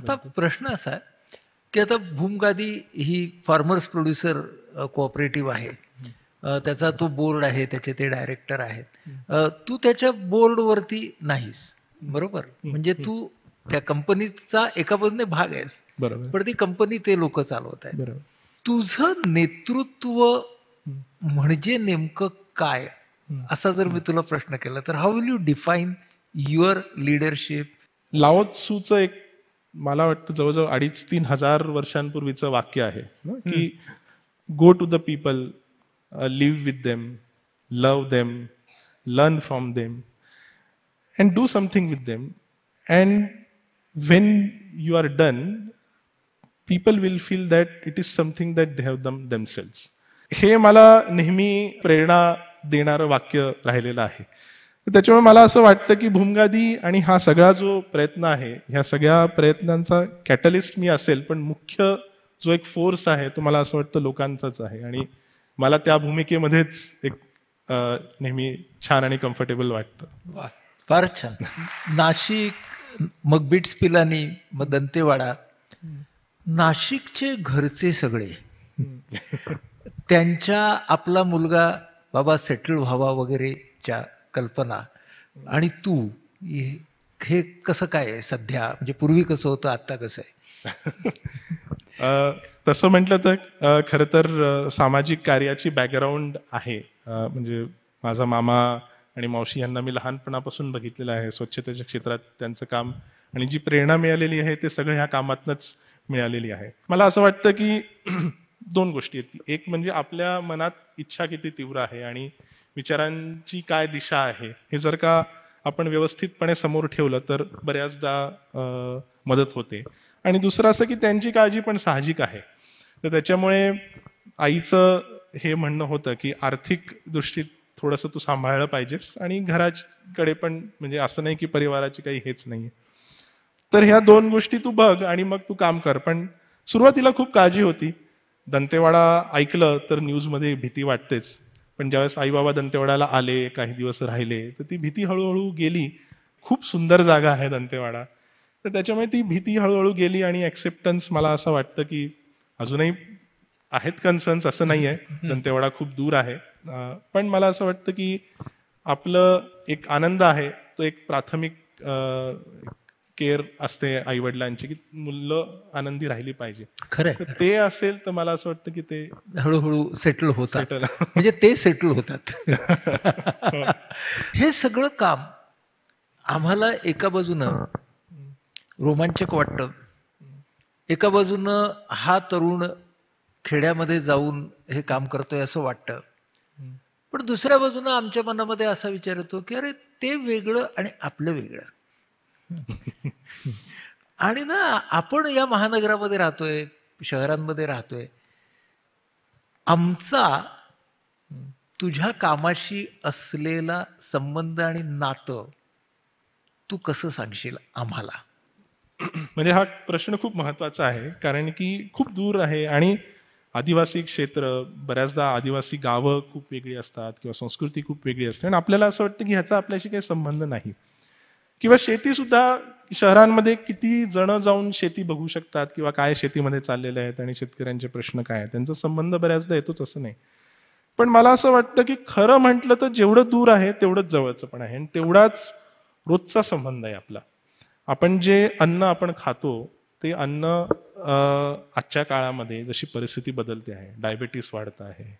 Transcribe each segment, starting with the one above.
आता प्रश्न असा की आता भूमगादी ही फार्मर्स प्रोड्युसर कोऑपरेटिव्ह आहे त्याचा तो बोर्ड आहे त्याचे ते डायरेक्टर आहेत तू त्याच्या बोर्डवरती नाहीस बरोबर म्हणजे तू त्या कंपनीचा एका बाजूने भाग आहेस पण ती कंपनी ते लोक चालवत आहेत तुझं नेतृत्व म्हणजे नेमकं काय असा जर मी तुला प्रश्न केला तर how will you define your leadership लावत सूचं एक मला वाटतं जवळजवळ अडीच तीन हजार वर्षांपूर्वीचं वाक्य आहे की go to the people live with them love them learn from them and do something with them and when you are done people will feel that it is something that they have done themselves हे मला नेहमी प्रेरणा देणारं वाक्य राहिलेलं आहे त्याच्यामुळे मला असं वाटतं की भूमगादी आणि हा सगळा जो प्रयत्न आहे ह्या सगळ्या प्रयत्नांचा कॅटलिस्ट मी असेल पण मुख्य जो एक फोर्स आहे तो मला असं वाटतं लोकांचाच आहे आणि मला त्या भूमिकेमध्येच एक नेहमी छान आणि कम्फर्टेबल वाटतं फार छान नाशिक मग बिट्स पिलानी मग दंतेवाडा नाशिकचे घरचे सगळे त्यांच्या आपला मुलगा बाबा सेटल व्हावा वगैरेच्या कल्पना आणि तू हे कसं काय आहे सध्या म्हणजे पूर्वी कसं होतं आत्ता कसं आहे तसं म्हटलं तर खरं तर सामाजिक कार्याची बॅकग्राऊंड आहे म्हणजे माझा मामा आणि मावशी यांना मी लहानपणापासून बघितलेलं आहे स्वच्छतेच्या क्षेत्रात त्यांचं काम आणि जी प्रेरणा मिळालेली आहे ते सगळं ह्या कामातनंच मिळालेली आहे मला असं वाटतं की दोन गोष्टी आहेत एक म्हणजे आपल्या मनात इच्छा किती तीव्र आहे आणि विचारांची काय दिशा आहे हे जर का आपण व्यवस्थितपणे समोर ठेवलं तर बऱ्याचदा मदत होते आणि दुसरं असं की त्यांची काळजी पण साहजिक आहे तर त्याच्यामुळे आईचं हे म्हणणं होतं की आर्थिक दृष्टीत थोडंसं तू सांभाळलं पाहिजेस आणि घराकडे पण म्हणजे असं नाही की परिवाराची काही हेच नाही तर ह्या दोन गोष्टी तू बघ आणि मग तू काम कर पण सुरुवातीला खूप काळजी होती दंतेवाडा ऐकलं तर न्यूजमध्ये भीती वाटतेच पण ज्यावेळेस आईबाबा दंतेवाडाला आले काही दिवस राहिले तर ती भीती हळूहळू गेली खूप सुंदर जागा आहे दंतेवाडा तर त्याच्यामुळे ती भीती हळूहळू गेली आणि ॲक्सेप्टन्स मला असं वाटतं की अजूनही आहेत कन्सर्न्स असं नाही आहे दंतेवाडा खूप दूर आहे पण मला असं वाटतं की आपलं एक आनंद आहे तो एक प्राथमिक केअर असते आई वडिलांची की मुलं आनंदी राहिली पाहिजे खरं ते असेल तर मला असं वाटतं की ते हळूहळू सेटल होतात म्हणजे ते सेटल होतात हो. हे सगळं काम आम्हाला एका बाजूनं रोमांचक वाटतं एका बाजूनं हा तरुण खेड्यामध्ये जाऊन हे काम करतोय असं वाटतं पण दुसऱ्या बाजूनं आमच्या मनामध्ये असा विचार येतो की अरे ते वेगळं आणि आपलं वेगळं आणि ना आपण या महानगरामध्ये राहतोय शहरांमध्ये राहतोय आमचा तुझ्या कामाशी असलेला संबंध आणि नातं तू कसं सांगशील आम्हाला म्हणजे हा प्रश्न खूप महत्वाचा आहे कारण की खूप दूर आहे आणि आदिवासी क्षेत्र बऱ्याचदा आदिवासी गावं खूप वेगळी असतात किंवा संस्कृती खूप वेगळी असते आणि आपल्याला असं वाटतं की ह्याचा आपल्याशी काही संबंध नाही किंवा शेती सुद्धा शहरांमध्ये किती जण जाऊन शेती बघू शकतात किंवा काय शेतीमध्ये चाललेले आहेत आणि शेतकऱ्यांचे प्रश्न काय आहेत त्यांचा संबंध बऱ्याचदा येतोच असं नाही पण मला असं वाटतं की खरं म्हटलं तर जेवढं दूर आहे तेवढंच जवळचं पण आहे आणि तेवढाच रोजचा संबंध आहे आपला आपण जे अन्न आपण खातो ते अन्न आजच्या काळामध्ये जशी परिस्थिती बदलते आहे डायबिटीस वाढत आहे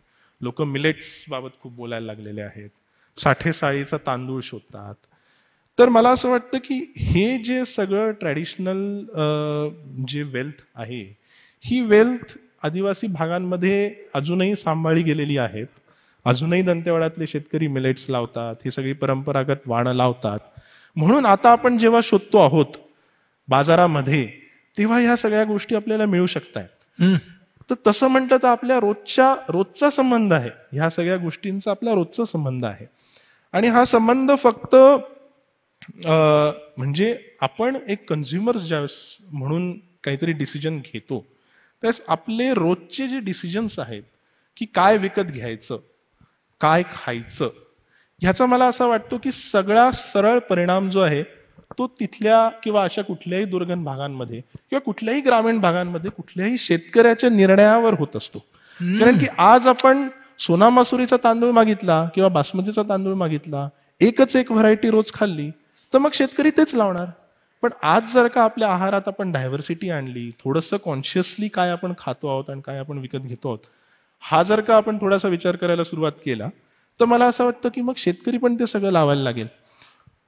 लोक मिलेट्स बाबत खूप बोलायला लागलेले आहेत साठेसाळीचा तांदूळ शोधतात तर मला असं वाटतं की हे जे सगळं ट्रॅडिशनल जे वेल्थ आहे ही वेल्थ आदिवासी भागांमध्ये अजूनही सांभाळी गेलेली आहेत अजूनही दंतेवाड्यातले शेतकरी मिलेट्स लावतात ही सगळी परंपरागत वाणं लावतात म्हणून आता आपण जेव्हा शोधतो आहोत बाजारामध्ये तेव्हा ह्या सगळ्या गोष्टी आपल्याला मिळू शकतात तर तसं म्हटलं तर आपल्या रोजच्या रोजचा संबंध आहे ह्या सगळ्या गोष्टींचा आपल्या रोजचा संबंध आहे आणि हा संबंध फक्त म्हणजे आपण एक कन्झ्युमर्स ज्यावेळेस म्हणून काहीतरी डिसिजन घेतो त्यावेळेस आपले रोजचे जे डिसिजन्स आहेत की काय विकत घ्यायचं काय खायचं ह्याचा मला असा वाटतो की सगळा सरळ परिणाम जो आहे तो तिथल्या किंवा अशा कुठल्याही दुर्गम भागांमध्ये किंवा कुठल्याही ग्रामीण भागांमध्ये कुठल्याही शेतकऱ्याच्या निर्णयावर होत असतो कारण की आज आपण सोनामासुरीचा तांदूळ मागितला किंवा बासमतीचा तांदूळ मागितला एकच एक व्हरायटी रोज खाल्ली तर मग शेतकरी तेच लावणार पण आज जर का आपल्या आहारात आपण डायव्हर्सिटी आणली थोडंसं कॉन्शियसली काय आपण खातो आहोत आणि काय आपण विकत घेतो आहोत हा जर का आपण थोडासा विचार करायला सुरुवात केला तर मला असं वाटतं की मग शेतकरी पण ते सगळं लावायला लागेल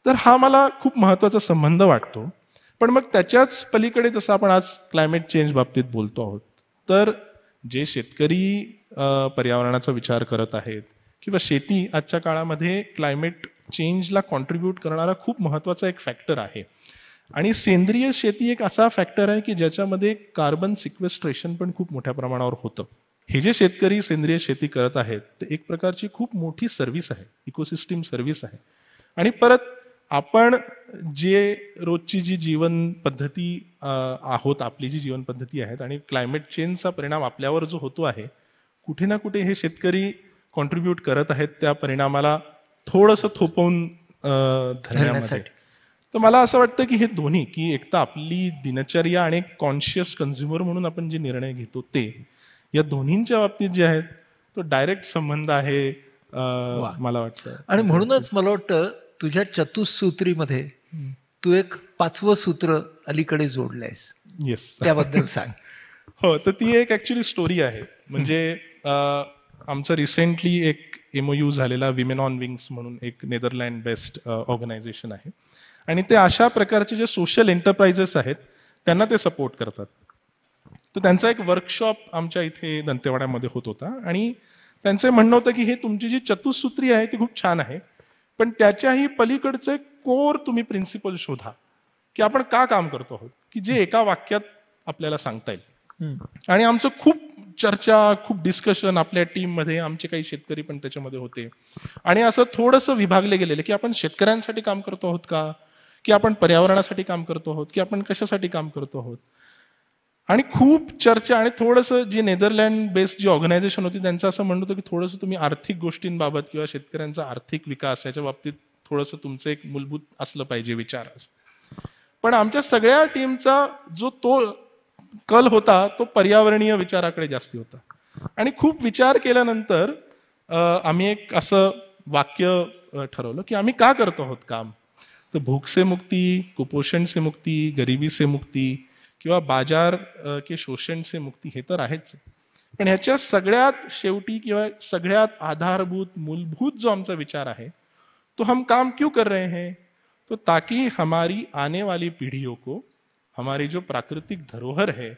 तर हा मला खूप महत्त्वाचा संबंध वाटतो पण मग त्याच्याच पलीकडे जसं आपण आज क्लायमेट चेंज बाबतीत बोलतो आहोत तर जे शेतकरी पर्यावरणाचा विचार करत आहेत किंवा शेती आजच्या काळामध्ये क्लायमेट चेंजला कॉन्ट्रीब्यूट करणारा खूप महत्त्वाचा एक फॅक्टर आहे आणि सेंद्रिय शेती एक असा फॅक्टर आहे की ज्याच्यामध्ये कार्बन सिक्वेस्ट्रेशन पण खूप मोठ्या प्रमाणावर होतं हे जे शेतकरी सेंद्रिय शेती करत आहेत ते एक प्रकारची खूप मोठी सर्व्हिस आहे इकोसिस्टीम सर्व्हिस आहे आणि परत आपण जे रोजची जी जीवन पद्धती आहोत आपली जी जीवन पद्धती आहेत आणि क्लायमेट चेंजचा परिणाम आपल्यावर जो होतो आहे कुठे ना कुठे हे शेतकरी कॉन्ट्रीब्यूट करत आहेत त्या परिणामाला थोडस थोपवून धरण्यासाठी तर मला असं वाटतं की हे दोन्ही की एक तर आपली दिनचर्या आणि कॉन्शियस कन्झ्युमर म्हणून आपण जे निर्णय घेतो ते या दोन्हींच्या बाबतीत जे आहेत तो डायरेक्ट संबंध आहे मला वाटतं आणि म्हणूनच मला वाटतं तुझ्या चतुसूत्रीमध्ये तू एक पाचवं सूत्र अलीकडे जोडलंयस येस त्याबद्दल सांग हो तर ती एक ऍक्च्युली स्टोरी आहे म्हणजे आमचं रिसेंटली एक एमओयू झालेला विमेन ऑन विंग्स म्हणून एक नेदरलँड बेस्ट ऑर्गनायझेशन आहे आणि ते अशा प्रकारचे जे सोशल एंटरप्राइजेस आहेत त्यांना ते सपोर्ट करतात तर त्यांचा एक वर्कशॉप आमच्या इथे दंतेवाड्यामध्ये होत होता आणि त्यांचं म्हणणं होतं की हे तुमची जी चतुसूत्री आहे ती खूप छान आहे पण त्याच्याही पलीकडचे कोर तुम्ही प्रिन्सिपल शोधा की आपण का काम करतो आहोत की जे एका वाक्यात आपल्याला सांगता येईल आणि आमचं खूप चर्चा खूप डिस्कशन आपल्या टीम मध्ये आमचे काही शेतकरी पण त्याच्यामध्ये होते आणि असं थोडस विभागले गेलेले की आपण शेतकऱ्यांसाठी काम करतो आहोत का की आपण पर्यावरणासाठी काम करतो आहोत की आपण कशासाठी काम करतो आहोत आणि खूप चर्चा आणि थोडस जी नेदरलँड बेस्ड जी ऑर्गनायझेशन होती त्यांचं असं म्हणत होतं की थोडंसं तुम्ही आर्थिक गोष्टींबाबत किंवा शेतकऱ्यांचा आर्थिक विकास याच्या बाबतीत थोडस तुमचं एक मूलभूत असलं पाहिजे विचार पण आमच्या सगळ्या टीमचा जो तो कल होता तो पर्यावरणीय विचाराकडे जास्ती होता आणि खूप विचार केल्यानंतर आम्ही एक असं वाक्य ठरवलं की आम्ही का करतो आहोत काम तर भूक से मुक्ती कुपोषण से मुक्ती गरिबी से मुक्ती किंवा बाजार के शोषण से मुक्ती हे तर आहेच पण ह्याच्या सगळ्यात शेवटी किंवा सगळ्यात आधारभूत मूलभूत जो आमचा विचार आहे तो हम काम क्यों कर रहे हैं तो ताकि हमारी आने वाली पीढ़ियों को हमारी जो प्राकृतिक धरोहर है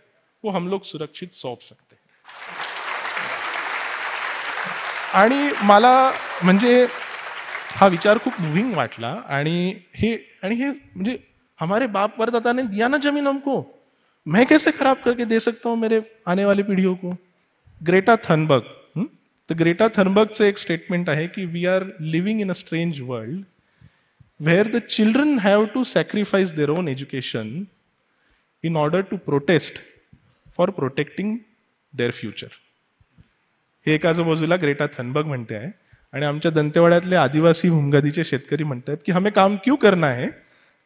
वो हम लोग सुरक्षित सौंप सकते हैं आणि मला म्हणजे हा विचार खूप मुव्हिंग वाटला आणि हे आणि हे म्हणजे हमारे बाप परदादा ने दिया ना जमीन हमको मैं कैसे खराब करके दे सकता हूँ मेरे आने वाली पीढ़ियों को ग्रेटा थनबर्ग हम्म? तो ग्रेटा से एक स्टेटमेंट है कि we are living in a strange world where the children have to sacrifice their own education in order to protest for protecting their future हे एकाच बाजूला ग्रेटा थनबग म्हणते आहे आणि आमच्या दंतेवाड्यातले आदिवासी हुमगदीचे शेतकरी म्हणतात की हमे काम क्यों करना है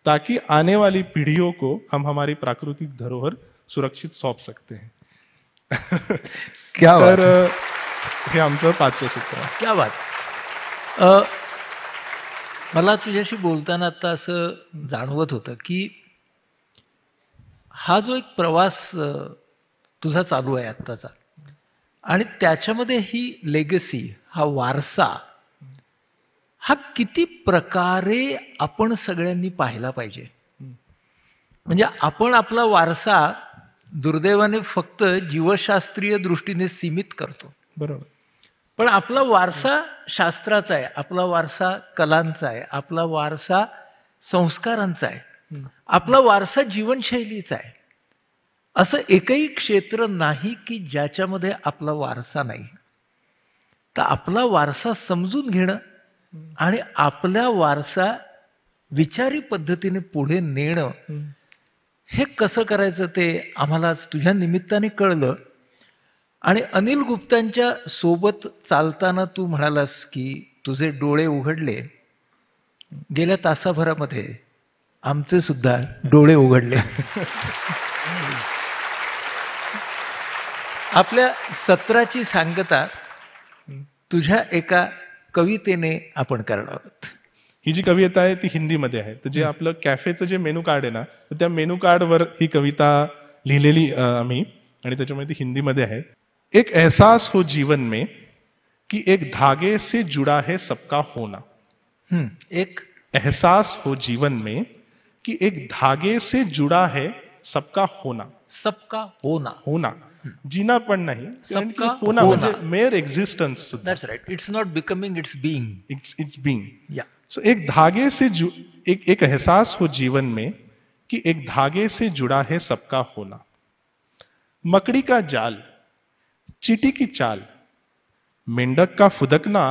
ताकि आने वाली पिढीओ को हम हमारी प्राकृतिक धरोहर सुरक्षित सौंप सकते हैं क्या तर हे आमचं पाचवं सूत्र क्या बात मला तुझ्याशी बोलताना आता असं जाणवत होतं की हा जो एक प्रवास तुझा चालू आहे आत्ताचा आणि त्याच्यामध्ये ही लेगसी हा वारसा हा किती प्रकारे आपण सगळ्यांनी पाहिला पाहिजे म्हणजे आपण आपला वारसा दुर्दैवाने फक्त जीवशास्त्रीय दृष्टीने सीमित करतो बरोबर पण आपला वारसा शास्त्राचा आहे आपला वारसा कलांचा आहे आपला वारसा संस्कारांचा आहे आपला वारसा जीवनशैलीचा आहे असं एकही क्षेत्र नाही की ज्याच्यामध्ये आपला वारसा नाही तर आपला वारसा समजून घेणं आणि आपल्या वारसा विचारी पद्धतीने पुढे नेणं हे कसं करायचं ते आम्हाला तुझ्या निमित्ताने कळलं आणि अनिल गुप्तांच्या सोबत चालताना तू म्हणालास की तुझे डोळे उघडले गेल्या तासाभरामध्ये आमचे सुद्धा डोळे उघडले आपल्या सत्राची सांगता तुझ्या एका कवितेने आपण करणार आहोत ही जी कविता आहे ती हिंदीमध्ये आहे तर जे आपलं कॅफेचं जे मेनू कार्ड आहे ना तर त्या मेनू कार्डवर ही कविता लिहिलेली आम्ही आणि त्याच्यामध्ये ती हिंदीमध्ये आहे एक एहसास हो जीवन में की एक धागे से जुड़ा है सबका होना एक एहसास हो जीवन में कि एक धागे से जुड़ा है सबका होना सबका होना होना जीना पर नहीं सबका होना mere existence that's right it's not becoming it's being it's it's being या सो एक धागे से जु एक एक एहसास हो जीवन में कि एक धागे से जुड़ा है सबका होना मकड़ी का जाल चीटी की चाल मेंढक का फुदकना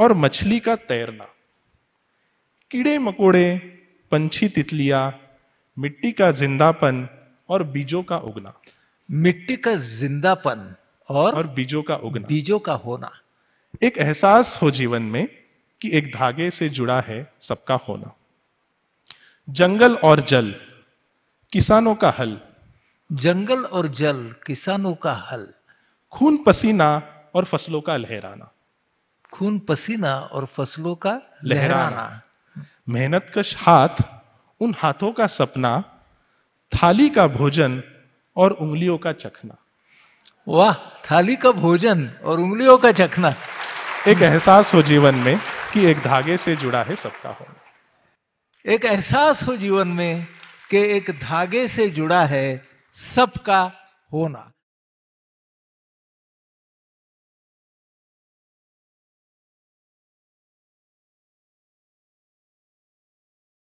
और मछली का तैरना कीड़े मकोड़े पंछी तितलियां मिट्टी का जिंदापन और बीजों का उगना मिट्टी का जिंदापन और और बीजों का उगना बीजों का होना एक एहसास हो जीवन में कि एक धागे से जुड़ा है सबका होना जंगल और जल किसानों का हल जंगल और जल किसानों का हल खून पसीना और फसलों का लहराना खून पसीना और फसलों का लहराना लहराना। मेहनत कश हाथ उन हाथों का सपना थाली का भोजन और उंगलियों का चखना वाह थाली का भोजन और उंगलियों का चखना एक एहसास हो जीवन में कि एक धागे से जुड़ा है सबका होना एक एहसास हो जीवन में कि एक धागे से जुड़ा है सबका होना